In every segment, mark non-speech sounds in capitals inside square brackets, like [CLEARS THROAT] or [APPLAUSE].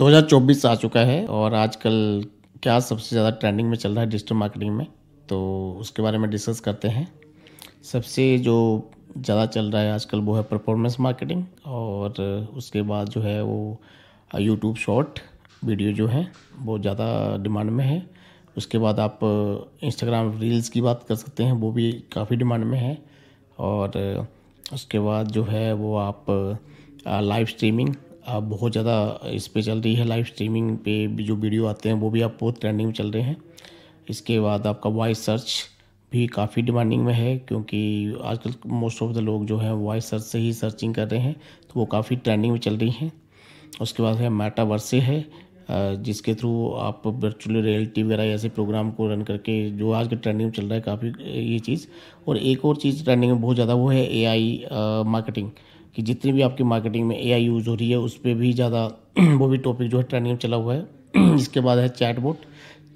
2024 आ चुका है और आजकल क्या सबसे ज़्यादा ट्रेंडिंग में चल रहा है डिजिटल मार्केटिंग में तो उसके बारे में डिस्कस करते हैं सबसे जो ज़्यादा चल रहा है आजकल वो है परफॉर्मेंस मार्केटिंग और उसके बाद जो है वो यूट्यूब शॉर्ट वीडियो जो है वो ज़्यादा डिमांड में है उसके बाद आप इंस्टाग्राम रील्स की बात कर सकते हैं वो भी काफ़ी डिमांड में है और उसके बाद जो है वो आप लाइव स्ट्रीमिंग आप बहुत ज़्यादा इस पर चल रही है लाइव स्ट्रीमिंग पे जो वीडियो आते हैं वो भी आप बहुत ट्रेंडिंग में चल रहे हैं इसके बाद आपका वॉइस सर्च भी काफ़ी डिमांडिंग में है क्योंकि आजकल मोस्ट ऑफ द लोग जो हैं वॉइस सर्च से ही सर्चिंग कर रहे हैं तो वो काफ़ी ट्रेंडिंग में चल रही हैं उसके बाद है मेटावर्से है जिसके थ्रू आप वर्चुअल रियलिटी वगैरह ऐसे प्रोग्राम को रन करके जो आज के ट्रेंडिंग में चल रहा है काफ़ी ये चीज़ और एक और चीज़ ट्रेंडिंग में बहुत ज़्यादा वो है एआई मार्केटिंग कि जितनी भी आपकी मार्केटिंग में एआई यूज़ हो रही है उस पर भी ज़्यादा [CLEARS THROAT] वो भी टॉपिक जो है ट्रेंडिंग में चला हुआ है [CLEARS THROAT] इसके बाद है चैटबोट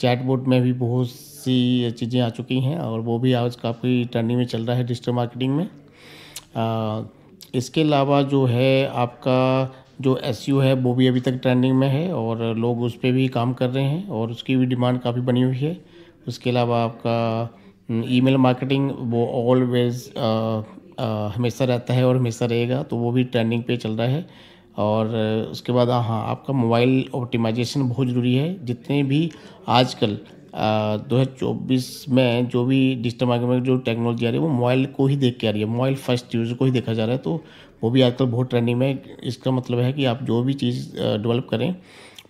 चैटबोट में भी बहुत सी चीज़ें आ चुकी हैं और वो भी आज काफ़ी ट्रेंडिंग में चल रहा है डिजिटल मार्केटिंग में आ, इसके अलावा जो है आपका जो एस e है वो भी अभी तक ट्रेंडिंग में है और लोग उस पर भी काम कर रहे हैं और उसकी भी डिमांड काफ़ी बनी हुई है उसके अलावा आपका ईमेल मार्केटिंग वो ऑलवेज हमेशा रहता है और हमेशा रहेगा तो वो भी ट्रेंडिंग पे चल रहा है और उसके बाद हाँ आपका मोबाइल ऑप्टिमाइजेशन बहुत ज़रूरी है जितने भी आजकल दो हज़ार चौबीस में जो भी डिजिटल मार्केट में जो टेक्नोलॉजी आ रही है वो मोबाइल को ही देख के आ रही है मोबाइल फर्स्ट यूज़ को ही देखा जा रहा है तो वो भी आजकल बहुत ट्रेंडिंग में इसका मतलब है कि आप जो भी चीज़ डेवलप करें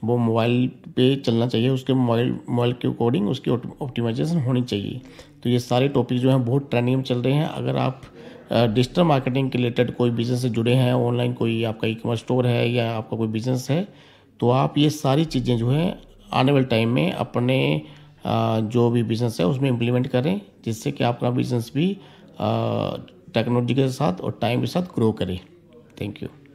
वो मोबाइल पे चलना चाहिए उसके मोबाइल मोबाइल के अकॉर्डिंग उसकी ऑप्टिमाइजेशन होनी चाहिए तो ये सारे टॉपिक जो हैं बहुत ट्रेंडिंग में चल रहे हैं अगर आप डिजिटल मार्केटिंग के रिलेटेड कोई बिज़नेस से जुड़े हैं ऑनलाइन कोई आपका ई कॉमर्स स्टोर है या आपका कोई बिज़नेस है तो आप ये सारी चीज़ें जो है आने वाले टाइम में अपने जो भी बिज़नेस है उसमें इम्प्लीमेंट करें जिससे कि आपका बिज़नेस भी टेक्नोलॉजी के साथ और टाइम के साथ ग्रो करें थैंक यू